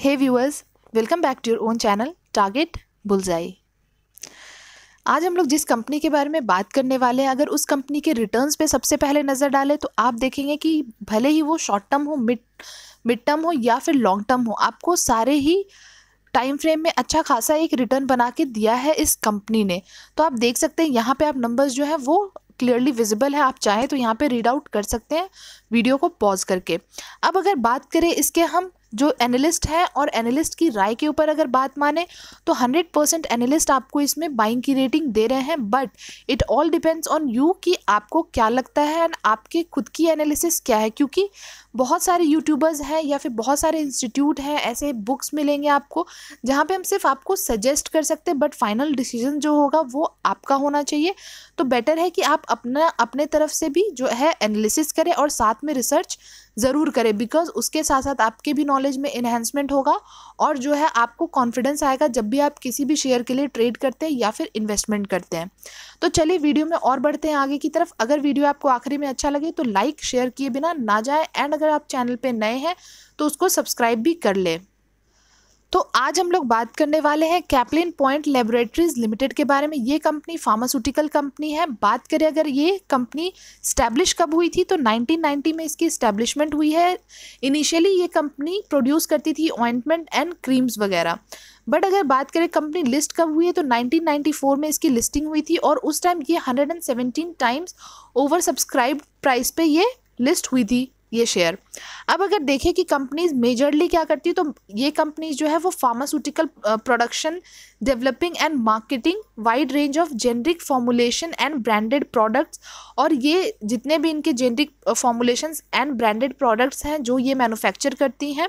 hey viewers welcome back to your own channel target bullseye आज हम लोग जिस कंपनी के बारे में बात करने वाले हैं अगर उस कंपनी के रिटर्न्स पे सबसे पहले नज़र डालें तो आप देखेंगे कि भले ही वो शॉर्ट टर्म हो मिड मिड टर्म हो या फिर लॉन्ग टर्म हो आपको सारे ही टाइम फ्रेम में अच्छा खासा एक रिटर्न बना के दिया है इस कंपनी ने तो आप देख सकते हैं यहाँ पे आप नंबर्स जो है वो क्लियरली विजिबल है आप चाहें तो यहाँ पे रीड आउट कर सकते हैं वीडियो को पॉज करके अब अगर बात करें इसके हम जो एनालिस्ट है और एनालिस्ट की राय के ऊपर अगर बात माने तो 100 परसेंट एनालिस्ट आपको इसमें बाइंग की रेटिंग दे रहे हैं but it all depends on you कि आपको क्या लगता है एंड आपके खुद की एनालिसिस क्या है क्योंकि बहुत सारे यूट्यूबर्स हैं या फिर बहुत सारे इंस्टीट्यूट हैं ऐसे बुक्स मिलेंगे आपको जहाँ पे हम सिर्फ आपको सजेस्ट कर सकते हैं बट फाइनल डिसीजन जो होगा वो आपका होना चाहिए तो बेटर है कि आप अपना अपने तरफ से भी जो है एनालिसिस करें और साथ में रिसर्च ज़रूर करें बिकॉज उसके साथ साथ आपके भी नॉन नॉलेज में इन्हेंसमेंट होगा और जो है आपको कॉन्फिडेंस आएगा जब भी आप किसी भी शेयर के लिए ट्रेड करते हैं या फिर इन्वेस्टमेंट करते हैं तो चलिए वीडियो में और बढ़ते हैं आगे की तरफ अगर वीडियो आपको आखिरी में अच्छा लगे तो लाइक शेयर किए बिना ना जाए एंड अगर आप चैनल पर नए हैं तो उसको सब्सक्राइब भी कर लें तो आज हम लोग बात करने वाले हैं कैपलिन पॉइंट लेबोरेटरीज लिमिटेड के बारे में ये कंपनी फार्मास्यूटिकल कंपनी है बात करें अगर ये कंपनी स्टैब्लिश कब हुई थी तो 1990 में इसकी स्टैब्लिशमेंट हुई है इनिशियली ये कंपनी प्रोड्यूस करती थी ऑइंटमेंट एंड क्रीम्स वगैरह बट अगर बात करें कंपनी लिस्ट कब हुई है तो 1994 में इसकी लिस्टिंग हुई थी और उस टाइम ये 117 टाइम्स ओवर सब्सक्राइब प्राइस पे ये लिस्ट हुई थी ये शेयर अब अगर देखें कि कंपनीज मेजरली क्या करती है तो ये कंपनीज जो है वो pharmaceutical production developing and marketing wide range of generic formulation and branded products और ये जितने भी इनके generic formulation and branded products हैं जो ये मैनुफैक्चर करती हैं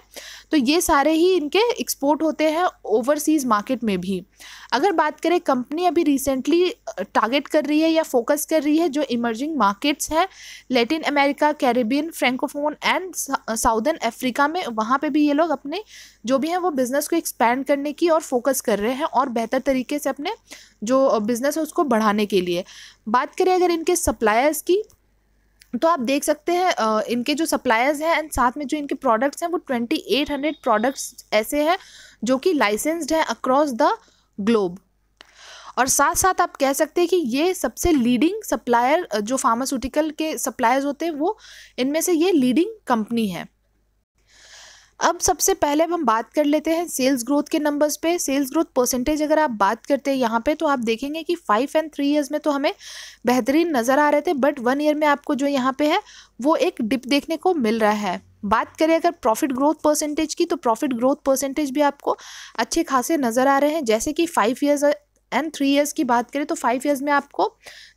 तो ये सारे ही इनके एक्सपोर्ट होते हैं ओवरसीज़ मार्केट में भी अगर बात करें कंपनी अभी रिसेंटली टारगेट कर रही है या फोकस कर रही है जो इमर्जिंग मार्केट्स हैं Latin America Caribbean francophone and southern Africa में वहाँ पे भी ये लोग अपने जो भी हैं वो बिज़नेस को एक्सपैंड करने की और फोकस कर रहे हैं और बेहतर तरीके से अपने जो बिज़नेस है उसको बढ़ाने के लिए बात करें अगर इनके सप्लायर्स की तो आप देख सकते हैं इनके जो सप्लायर्स हैं एंड साथ में जो इनके प्रोडक्ट्स हैं वो ट्वेंटी एट हंड्रेड प्रोडक्ट्स ऐसे हैं जो कि लाइसेंस्ड हैं अक्रॉस द ग्लोब और साथ साथ आप कह सकते हैं कि ये सबसे लीडिंग सप्लायर जो फार्मास्यूटिकल के सप्लायर्स होते हैं वो इनमें से ये लीडिंग कंपनी है अब सबसे पहले अब हम बात कर लेते हैं सेल्स ग्रोथ के नंबर्स पे सेल्स ग्रोथ परसेंटेज अगर आप बात करते हैं यहाँ पे तो आप देखेंगे कि फाइव एंड थ्री इयर्स में तो हमें बेहतरीन नज़र आ रहे थे बट वन ईयर में आपको जो यहाँ पे है वो एक डिप देखने को मिल रहा है बात करें अगर प्रॉफिट ग्रोथ परसेंटेज की तो प्रॉफिट ग्रोथ परसेंटेज भी आपको अच्छे खासे नज़र आ रहे हैं जैसे कि five years and three years की बात करें तो फाइव इयर्स में आपको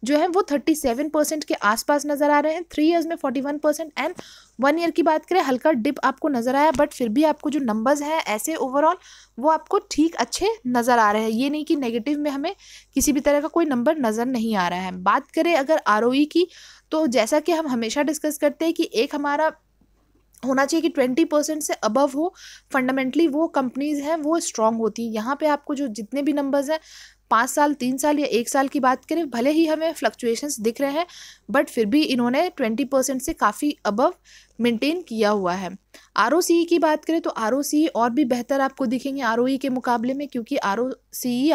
जो है वो थर्टी सेवन परसेंट के आसपास नज़र आ रहे हैं थ्री इयर्स में forty one percent and one year की बात करें हल्का डिप आपको नज़र आया बट फिर भी आपको जो नंबर्स हैं ऐसे ओवरऑल वो आपको ठीक अच्छे नज़र आ रहे हैं ये नहीं कि नेगेटिव में हमें किसी भी तरह का कोई नंबर नज़र नहीं आ रहा है बात करें अगर आर e की तो जैसा कि हम हमेशा डिस्कस करते हैं कि एक हमारा होना चाहिए कि ट्वेंटी परसेंट से अबव हो फंडामेंटली वो कंपनीज़ हैं वो स्ट्रांग होती हैं यहाँ पे आपको जो जितने भी नंबर्स हैं पाँच साल तीन साल या एक साल की बात करें भले ही हमें फ्लक्चुएशंस दिख रहे हैं बट फिर भी इन्होंने ट्वेंटी परसेंट से काफ़ी अबव मेंटेन किया हुआ है आर e की बात करें तो आर e और भी बेहतर आपको दिखेंगे आर e के मुकाबले में क्योंकि आर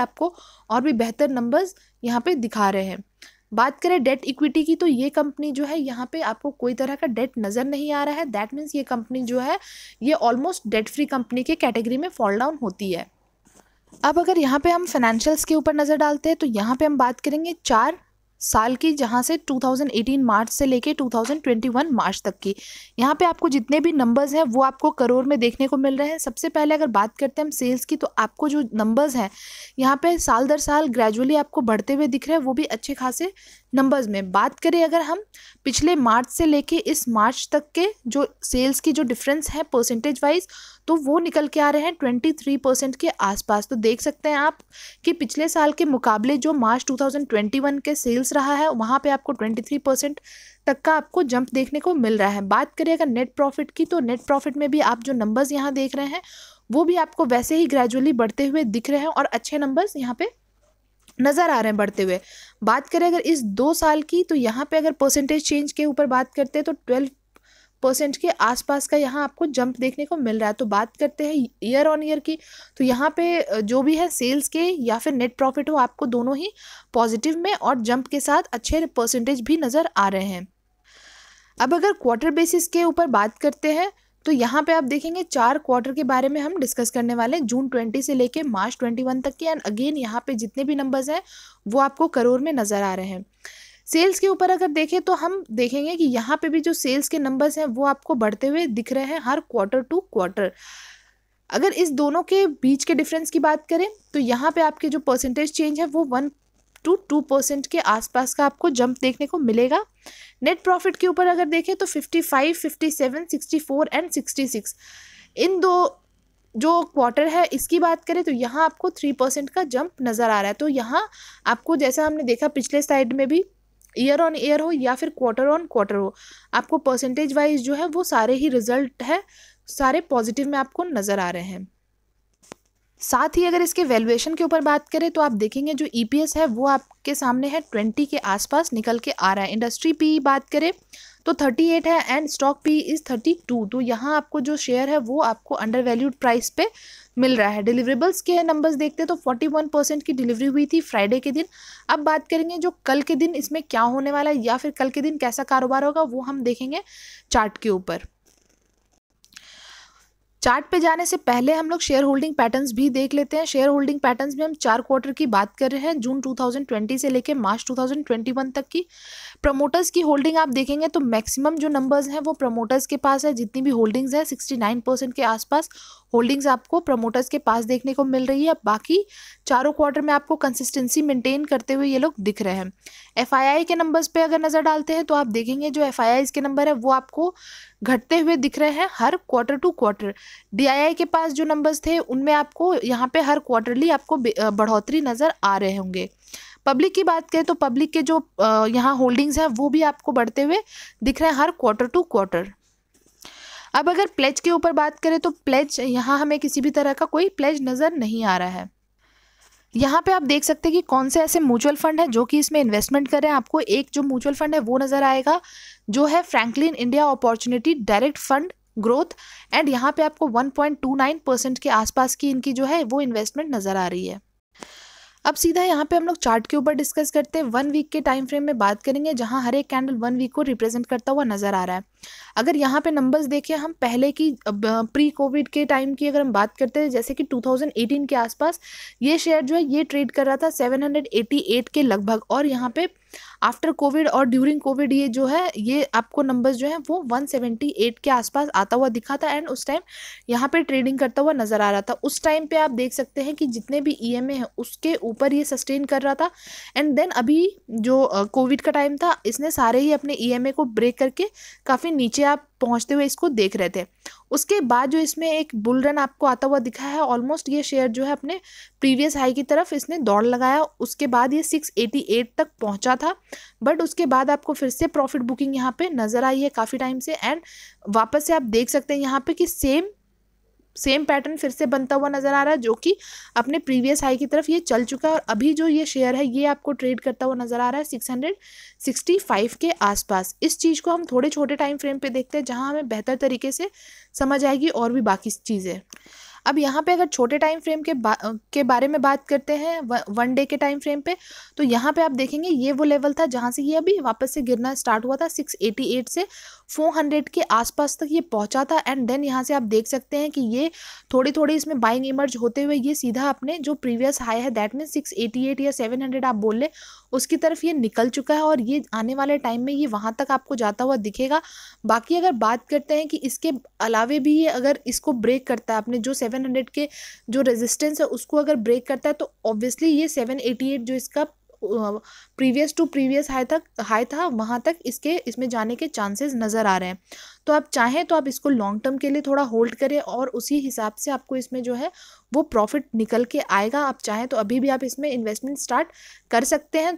आपको और भी बेहतर नंबर्स यहाँ पर दिखा रहे हैं बात करें डेट इक्विटी की तो ये कंपनी जो है यहाँ पे आपको कोई तरह का डेट नज़र नहीं आ रहा है दैट मीन्स ये कंपनी जो है ये ऑलमोस्ट डेट फ्री कंपनी के कैटेगरी में फॉल डाउन होती है अब अगर यहाँ पे हम फाइनेंशियल्स के ऊपर नज़र डालते हैं तो यहाँ पे हम बात करेंगे चार साल की जहाँ से 2018 मार्च से लेके 2021 मार्च तक की यहाँ पे आपको जितने भी नंबर्स हैं वो आपको करोड़ में देखने को मिल रहे हैं सबसे पहले अगर बात करते हैं हम सेल्स की तो आपको जो नंबर्स हैं यहाँ पे साल दर साल ग्रेजुअली आपको बढ़ते हुए दिख रहे हैं वो भी अच्छे खासे नंबर्स में बात करें अगर हम पिछले मार्च से लेके इस मार्च तक के जो सेल्स की जो डिफरेंस है परसेंटेज वाइज तो वो निकल के आ रहे हैं ट्वेंटी थ्री परसेंट के आसपास तो देख सकते हैं आप कि पिछले साल के मुकाबले जो March two thousand twenty one के सेल्स रहा है वहाँ पे आपको ट्वेंटी थ्री परसेंट तक का आपको जंप देखने को मिल रहा है बात करें अगर नेट प्रॉफिट की तो नेट प्रॉफिट में भी आप जो नंबर्स यहाँ देख रहे हैं वो भी आपको वैसे ही ग्रेजुअली बढ़ते हुए दिख रहे हैं और अच्छे नंबर्स यहाँ पर नज़र आ रहे हैं बढ़ते हुए बात करें अगर इस दो साल की तो यहाँ पे अगर परसेंटेज चेंज के ऊपर बात करते हैं तो ट्वेल्व परसेंट के आसपास का यहाँ आपको जंप देखने को मिल रहा है तो बात करते हैं ईयर ऑन ईयर की तो यहाँ पे जो भी है सेल्स के या फिर नेट प्रॉफिट हो आपको दोनों ही पॉजिटिव में और जंप के साथ अच्छे परसेंटेज भी नज़र आ रहे हैं अब अगर क्वार्टर बेसिस के ऊपर बात करते हैं तो यहाँ पे आप देखेंगे चार क्वार्टर के बारे में हम डिस्कस करने वाले हैं जून ट्वेंटी से लेके मार्च ट्वेंटी वन तक के एंड अगेन यहाँ पे जितने भी नंबर्स हैं वो आपको करोड़ में नज़र आ रहे हैं सेल्स के ऊपर अगर देखें तो हम देखेंगे कि यहाँ पे भी जो सेल्स के नंबर्स हैं वो आपको बढ़ते हुए दिख रहे हैं हर क्वार्टर टू क्वार्टर अगर इस दोनों के बीच के डिफरेंस की बात करें तो यहाँ पे आपके जो परसेंटेज चेंज है वो वन टू टू परसेंट के आसपास का आपको जंप देखने को मिलेगा नेट प्रॉफिट के ऊपर अगर देखें तो fifty five fifty seven sixty four and sixty six इन दो जो क्वार्टर है इसकी बात करें तो यहाँ आपको थ्री परसेंट का जंप नज़र आ रहा है तो यहाँ आपको जैसा हमने देखा पिछले साइड में भी ईयर ऑन ईयर हो या फिर क्वार्टर ऑन क्वार्टर हो आपको परसेंटेज वाइज जो है वो सारे ही रिजल्ट है सारे पॉजिटिव में आपको नज़र आ रहे हैं साथ ही अगर इसके वैल्यूएशन के ऊपर बात करें तो आप देखेंगे जो ईपीएस e है वो आपके सामने है ट्वेंटी के आसपास निकल के आ रहा है इंडस्ट्री पी बात करें तो थर्टी एट है and stock P is thirty two तो यहाँ आपको जो शेयर है वो आपको अंडर वैल्यूड प्राइस पे मिल रहा है डिलीवरेबल्स के नंबर्स देखते हैं तो फोर्टी वन परसेंट की डिलीवरी हुई थी फ्राइडे के दिन अब बात करेंगे जो कल के दिन इसमें क्या होने वाला है या फिर कल के दिन कैसा कारोबार होगा वो हम देखेंगे चार्ट के ऊपर चार्ट पे जाने से पहले हम लोग शेयर होल्डिंग पैटर्न्स भी देख लेते हैं शेयर होल्डिंग पैटर्न्स में हम चार क्वार्टर की बात कर रहे हैं जून 2020 से लेकर मार्च 2021 तक की प्रमोटर्स की होल्डिंग आप देखेंगे तो मैक्सिमम जो नंबर्स हैं वो प्रमोटर्स के पास है जितनी भी होल्डिंग्स है 69 परसेंट के आसपास होल्डिंग्स आपको प्रमोटर्स के पास देखने को मिल रही है बाकी चारों क्वार्टर में आपको कंसिस्टेंसी मेंटेन करते हुए ये लोग दिख रहे हैं एफआईआई के नंबर्स पे अगर नज़र डालते हैं तो आप देखेंगे जो एफ के नंबर है वो आपको घटते हुए दिख रहे हैं हर क्वार्टर टू क्वार्टर डी के पास जो नंबर्स थे उनमें आपको यहाँ पर हर क्वार्टरली आपको बढ़ोतरी नज़र आ रहे होंगे पब्लिक की बात करें तो पब्लिक के जो यहाँ होल्डिंग्स हैं वो भी आपको बढ़ते हुए दिख रहे हैं हर क्वार्टर टू क्वार्टर अब अगर प्लेज के ऊपर बात करें तो प्लेज यहाँ हमें किसी भी तरह का कोई प्लेज नज़र नहीं आ रहा है यहाँ पे आप देख सकते हैं कि कौन से ऐसे म्यूचुअल फंड हैं जो कि इसमें इन्वेस्टमेंट करें आपको एक जो म्यूचुअल फंड है वो नज़र आएगा जो है Franklin India opportunity direct fund growth and यहाँ पे आपको 1.29 परसेंट के आसपास की इनकी जो है वो इन्वेस्टमेंट नज़र आ रही है अब सीधा यहाँ पे हम लोग चार्ट के ऊपर डिस्कस करते हैं वन वीक के टाइम फ्रेम में बात करेंगे जहाँ हर एक कैंडल वन वीक को रिप्रेजेंट करता हुआ नज़र आ रहा है अगर यहाँ पे नंबर्स देखें हम पहले की प्री कोविड के टाइम की अगर हम बात करते हैं जैसे कि 2018 के आसपास ये शेयर जो है ये ट्रेड कर रहा था 788 के लगभग और यहाँ पे आफ्टर कोविड और ड्यूरिंग कोविड ये जो है ये आपको नंबर्स जो है वो 178 के आसपास आता हुआ दिखा था एंड उस टाइम यहाँ पे ट्रेडिंग करता हुआ नज़र आ रहा था उस टाइम पे आप देख सकते हैं कि जितने भी ई e हैं उसके ऊपर ये सस्टेन कर रहा था एंड देन अभी जो कोविड का टाइम था इसने सारे ही अपने ई e को ब्रेक करके काफ़ी काफ़ी नीचे आप पहुंचते हुए इसको देख रहे थे उसके बाद जो इसमें एक बुल रन आपको आता हुआ दिखा है ऑलमोस्ट ये शेयर जो है अपने प्रीवियस हाई की तरफ इसने दौड़ लगाया उसके बाद ये 688 तक पहुंचा था बट उसके बाद आपको फिर से प्रॉफिट बुकिंग यहाँ पे नज़र आई है काफ़ी टाइम से एंड वापस से आप देख सकते हैं यहाँ पे कि सेम सेम पैटर्न फिर से बनता हुआ नज़र आ रहा है जो कि अपने प्रीवियस हाई की तरफ ये चल चुका है और अभी जो ये शेयर है ये आपको ट्रेड करता हुआ नज़र आ रहा है सिक्स हंड्रेड सिक्सटी फाइव के आसपास इस चीज़ को हम थोड़े छोटे टाइम फ्रेम पे देखते हैं जहाँ हमें बेहतर तरीके से समझ आएगी और भी बाकी चीज़ें अब यहाँ पे अगर छोटे टाइम फ्रेम के बा, के बारे में बात करते हैं व, वन डे के टाइम फ्रेम पे तो यहाँ पे आप देखेंगे ये वो लेवल था जहाँ से ये अभी वापस से गिरना स्टार्ट हुआ था 688 से 400 के आसपास तक ये पहुँचा था एंड देन यहाँ से आप देख सकते हैं कि ये थोड़ी थोड़ी इसमें बाइंग इमर्ज होते हुए ये सीधा अपने जो प्रीवियस हाई है दैट मीन सिक्स या सेवन आप बोल लें उसकी तरफ ये निकल चुका है और ये आने वाले टाइम में ये वहाँ तक आपको जाता हुआ दिखेगा बाकी अगर बात करते हैं कि इसके अलावे भी ये अगर इसको ब्रेक करता है अपने जो सेवन सेवन हंड्रेड के जो रेजिस्टेंस है उसको अगर ब्रेक करता है तो ऑब्वियसली ये सेवन एटी एट जो इसका प्रीवियस टू प्रीवियस हाई तक हाई था वहाँ तक इसके इसमें जाने के चांसेस नज़र आ रहे हैं तो आप चाहें तो आप इसको लॉन्ग टर्म के लिए थोड़ा होल्ड करें और उसी हिसाब से आपको इसमें जो है वो प्रॉफिट निकल के आएगा आप चाहें तो अभी भी आप इसमें इन्वेस्टमेंट स्टार्ट कर सकते हैं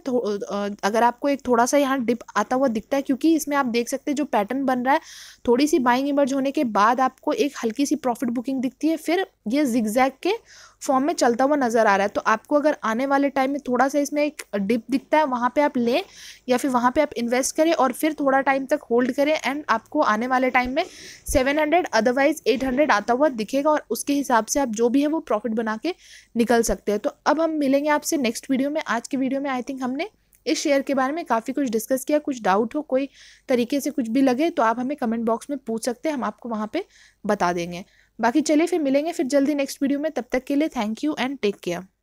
अगर आपको एक थोड़ा सा यहाँ डिप आता हुआ दिखता है क्योंकि इसमें आप देख सकते हैं जो पैटर्न बन रहा है थोड़ी सी बाइंग इमर्ज होने के बाद आपको एक हल्की सी प्रॉफिट बुकिंग दिखती है फिर ये जिगजैग के फॉर्म में चलता हुआ नज़र आ रहा है तो आपको अगर आने वाले टाइम में थोड़ा सा इसमें एक डिप दिखता है वहाँ पर आप लें या फिर वहाँ पर आप इन्वेस्ट करें और फिर थोड़ा टाइम तक होल्ड करें एंड आपको आने वाले वाले टाइम में seven hundred otherwise eight hundred आता हुआ दिखेगा और उसके हिसाब से आप जो भी है वो प्रॉफिट बना के निकल सकते हैं तो अब हम मिलेंगे आपसे नेक्स्ट वीडियो में आज के वीडियो में आई थिंक हमने इस शेयर के बारे में काफ़ी कुछ डिस्कस किया कुछ डाउट हो कोई तरीके से कुछ भी लगे तो आप हमें कमेंट बॉक्स में पूछ सकते हैं हम आपको वहाँ पर बता देंगे बाकी चलिए फिर मिलेंगे फिर जल्दी नेक्स्ट वीडियो में तब तक के लिए thank you and take care